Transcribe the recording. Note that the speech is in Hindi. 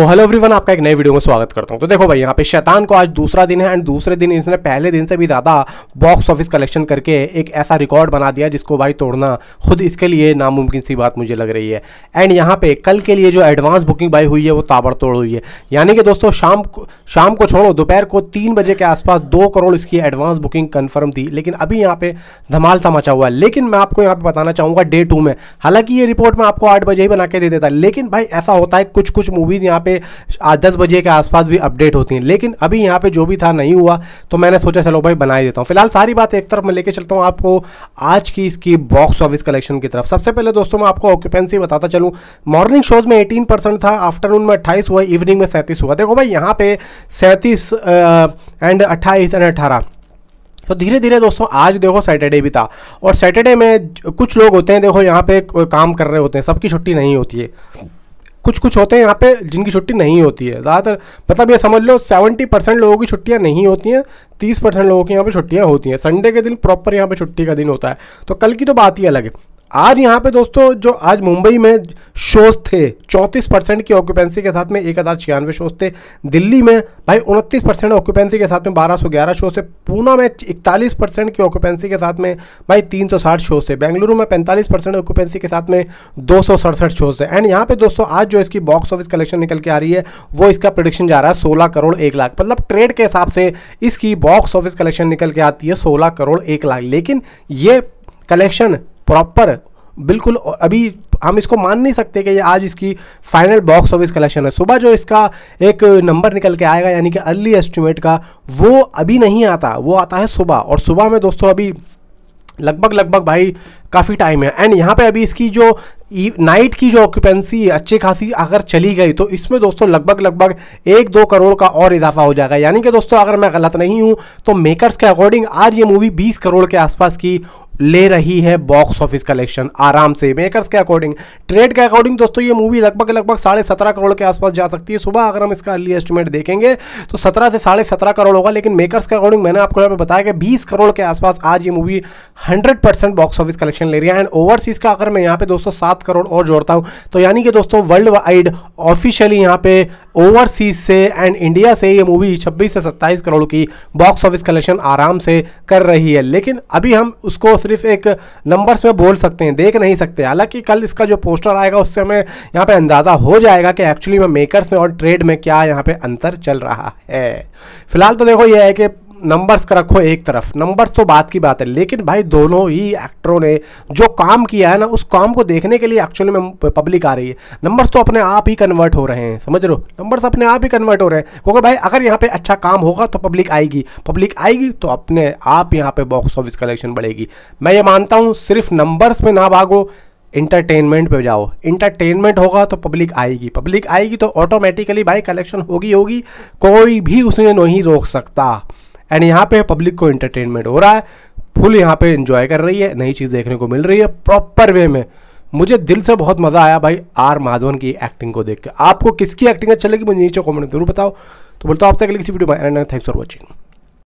तो हेलो एवरीवन आपका एक नए वीडियो में स्वागत करता हूं तो देखो भाई यहाँ पे शैतान को आज दूसरा दिन है एंड दूसरे दिन इसने पहले दिन से भी ज़्यादा बॉक्स ऑफिस कलेक्शन करके एक ऐसा रिकॉर्ड बना दिया जिसको भाई तोड़ना खुद इसके लिए नामुमकिन सी बात मुझे लग रही है एंड यहाँ पे कल के लिए जो एडवांस बुकिंग बाई हुई है वो ताबड़तोड़ हुई है यानी कि दोस्तों शाम को शाम को छोड़ो दोपहर को तीन बजे के आसपास दो करोड़ इसकी एडवांस बुकिंग कन्फर्म थी लेकिन अभी यहाँ पे धमाल समाचा मचा हुआ है लेकिन मैं आपको यहाँ पे बताना चाहूँगा डे टू में हालांकि ये रिपोर्ट मैं आपको आठ बजे ही बना के दे देता लेकिन भाई ऐसा होता है कुछ कुछ मूवीज़ यहाँ पे आज दस बजे के आसपास भी अपडेट होती हैं लेकिन अभी यहाँ पे जो भी था नहीं हुआ तो मैंने सोचा चलो भाई बना ही देता हूँ फिलहाल सारी बात एक तरफ मैं लेके चलता हूँ आपको आज की इसकी बॉक्स ऑफिस कलेक्शन की तरफ सबसे पहले दोस्तों मैं आपको ऑक्यूपेंसी बताता चलूँ मॉर्निंग शोज़ में एटीन था आफ्टरनून में अट्ठाईस हुआ इवनिंग में सैंतीस हुआ देखो भाई यहाँ पे सैंतीस एंड अट्ठाईस एंड अट्ठारह तो धीरे धीरे दोस्तों आज देखो सैटरडे भी था और सैटरडे में कुछ लोग होते हैं देखो यहाँ पे काम कर रहे होते हैं सबकी छुट्टी नहीं होती है कुछ कुछ होते हैं यहाँ पे जिनकी छुट्टी नहीं होती है ज़्यादातर मतलब ये समझ लो सेवेंटी परसेंट लोगों की छुट्टियाँ नहीं होती हैं तीस परसेंट लोगों की यहाँ पे छुट्टियाँ होती हैं संडे के दिन प्रॉपर यहाँ पे छुट्टी का दिन होता है तो कल की तो बात ही अलग है आज यहाँ पे दोस्तों जो आज मुंबई में शोज थे चौंतीस परसेंट की ऑक्यूपेंसी के साथ में एक हज़ार छियानवे शोज थे दिल्ली में भाई उनतीस परसेंट ऑक्यूपेंसी के साथ में बारह सौ ग्यारह शोज थे पूना में इकतालीस परसेंट की ऑक्यूपेंसी के साथ में भाई तीन सौ साठ शोज थे बेंगलुरु में पैंतालीस परसेंट ऑक्यूपेंसी के साथ में दो सौ सड़सठ शोज थे एंड यहाँ पे दोस्तों आज जो इसकी बॉक्स ऑफिस कलेक्शन निकल के आ रही है वो इसका प्रोडिक्शन जा रहा है सोलह करोड़ एक लाख मतलब ट्रेड के हिसाब से इसकी बॉक्स ऑफिस कलेक्शन निकल के आती है सोलह करोड़ एक लाख लेकिन ये कलेक्शन प्रॉपर बिल्कुल अभी हम इसको मान नहीं सकते कि ये आज इसकी फाइनल बॉक्स ऑफिस कलेक्शन है सुबह जो इसका एक नंबर निकल के आएगा यानी कि अर्ली एस्टिमेट का वो अभी नहीं आता वो आता है सुबह और सुबह में दोस्तों अभी लगभग लगभग भाई काफ़ी टाइम है एंड यहाँ पे अभी इसकी जो नाइट e, की जो ऑक्यूपेंसी अच्छी खासी अगर चली गई तो इसमें दोस्तों लगभग लगभग एक दो करोड़ का और इजाफा हो जाएगा यानी कि दोस्तों अगर मैं गलत नहीं हूँ तो मेकर्स के अकॉर्डिंग आज ये मूवी 20 करोड़ के आसपास की ले रही है बॉक्स ऑफिस कलेक्शन आराम से मेकर्स के अकॉर्डिंग ट्रेड के अकॉर्डिंग दोस्तों ये मूवी लगभग लगभग साढ़े सत्रह करोड़ के आसपास जा सकती है सुबह अगर हम इसका अर्ली एस्टिमेट देखेंगे तो सत्रह से साढ़े सत्रह करोड़ होगा लेकिन मेकर्स के अकॉर्डिंग मैंने आपको यहाँ पे बताया कि बीस करोड़ के आसपास आज ये movie hundred percent box office collection ले रही है एंड ओवरसीज का अगर मैं यहाँ पे दोस्तों सात करोड़ और जोड़ता हूँ तो यानी कि दोस्तों वर्ल्ड वाइड ऑफिशियली यहाँ पे ओवरसीज से एंड इंडिया से ये मूवी 26 से 27 करोड़ की बॉक्स ऑफिस कलेक्शन आराम से कर रही है लेकिन अभी हम उसको सिर्फ एक नंबर्स में बोल सकते हैं देख नहीं सकते हालांकि कल इसका जो पोस्टर आएगा उससे हमें यहाँ पर अंदाज़ा हो जाएगा कि एक्चुअली में मेकर्स में और ट्रेड में क्या यहाँ पर अंतर चल रहा है फिलहाल तो देखो यह है कि नंबर्स का रखो एक तरफ नंबर्स तो बात की बात है लेकिन भाई दोनों ही एक्टरों ने जो काम किया है ना उस काम को देखने के लिए एक्चुअली में पब्लिक आ रही है नंबर्स तो अपने आप ही कन्वर्ट हो रहे हैं समझ रहे हो नंबर्स अपने आप ही कन्वर्ट हो रहे हैं क्योंकि भाई अगर यहाँ पे अच्छा काम होगा तो पब्लिक आएगी पब्लिक आएगी तो अपने आप यहाँ पर बॉक्स ऑफिस कलेक्शन बढ़ेगी मैं ये मानता हूँ सिर्फ नंबर्स में ना भागो इंटरटेनमेंट पे जाओ इंटरटेनमेंट होगा तो पब्लिक आएगी पब्लिक आएगी तो ऑटोमेटिकली भाई कलेक्शन होगी होगी कोई भी उसे नहीं रोक सकता एंड यहाँ पे पब्लिक को एंटरटेनमेंट हो रहा है फुल यहाँ पे इन्जॉय कर रही है नई चीज़ देखने को मिल रही है प्रॉपर वे में मुझे दिल से बहुत मज़ा आया भाई आर माधवन की एक्टिंग को देख के आपको किसकी एक्टिंग अच्छी लगी मुझे नीचे कॉमेंट जरूर बताओ तो बोलता हूँ आपसे अगले किसी वीडियो में थैंक्स फॉर वॉचिंग